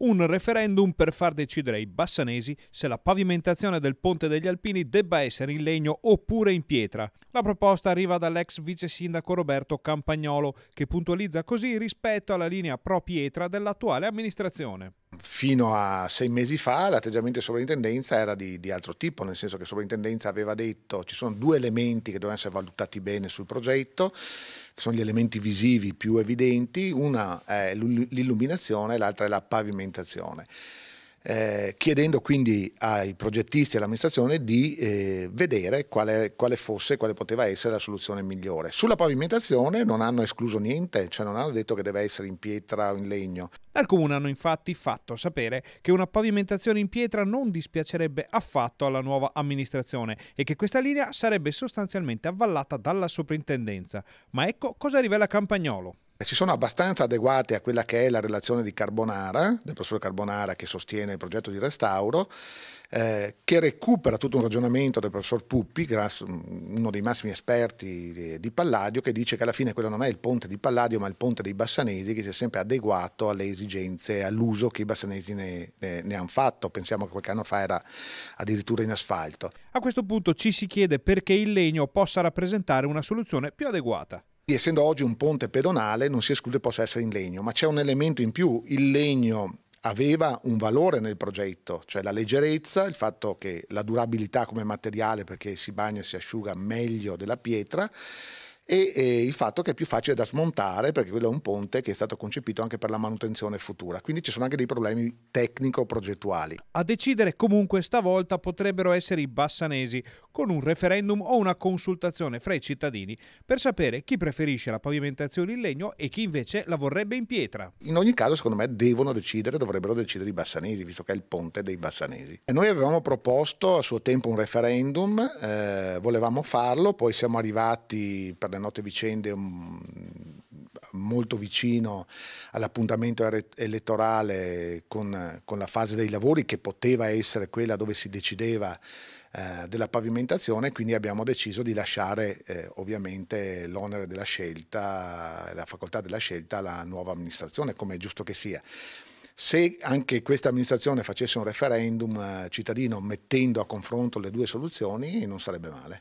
un referendum per far decidere ai bassanesi se la pavimentazione del Ponte degli Alpini debba essere in legno oppure in pietra. La proposta arriva dall'ex vice sindaco Roberto Campagnolo, che puntualizza così rispetto alla linea pro pietra dell'attuale amministrazione fino a sei mesi fa l'atteggiamento di sovrintendenza era di, di, altro tipo, nel senso che sovrintendenza aveva detto ci sono due elementi che devono essere valutati bene sul progetto, che sono gli elementi visivi più evidenti, una è l'illuminazione e l'altra è la pavimentazione eh, chiedendo quindi ai progettisti e all'amministrazione di eh, vedere quale, quale, fosse, quale poteva essere la soluzione migliore. Sulla pavimentazione non hanno escluso niente, cioè non hanno detto che deve essere in pietra o in legno. Dal comune hanno infatti fatto sapere che una pavimentazione in pietra non dispiacerebbe affatto alla nuova amministrazione e che questa linea sarebbe sostanzialmente avvallata dalla soprintendenza. Ma ecco cosa rivela Campagnolo si sono abbastanza adeguate a quella che è la relazione di Carbonara, del professor Carbonara che sostiene il progetto di restauro, eh, che recupera tutto un ragionamento del professor Puppi, uno dei massimi esperti di, Palladio, che dice che alla fine quello non è il ponte di Palladio, ma il ponte dei bassanesi che si è sempre adeguato alle esigenze, all'uso che i bassanesi ne, ne, ne hanno fatto. Pensiamo che qualche anno fa era addirittura in asfalto. A questo punto ci si chiede perché il legno possa rappresentare una soluzione più adeguata essendo oggi un ponte pedonale non si esclude possa essere in legno, ma c'è un elemento in più, il legno aveva un valore nel progetto, cioè la leggerezza, il fatto che la durabilità come materiale perché si bagna e si asciuga meglio della pietra e, e il fatto che è più facile da smontare perché quello è un ponte che è stato concepito anche per la manutenzione futura, quindi ci sono anche dei problemi tecnico-progettuali. A decidere comunque stavolta potrebbero essere i bassanesi con un referendum o una consultazione fra i cittadini per sapere chi preferisce la pavimentazione in legno e chi invece la vorrebbe in pietra. In ogni caso secondo me devono decidere, dovrebbero decidere i bassanesi, visto che è il ponte dei bassanesi. E noi avevamo proposto a suo tempo un referendum, eh, volevamo farlo, poi siamo arrivati per le note vicende mm, molto vicino all'appuntamento elettorale con, con, la fase dei lavori che poteva essere quella dove si decideva eh, della pavimentazione, quindi abbiamo deciso di lasciare eh, ovviamente l'onere della scelta, la facoltà della scelta alla nuova amministrazione, come è giusto che sia se anche questa amministrazione facesse un referendum eh, cittadino mettendo a confronto le due soluzioni non sarebbe male.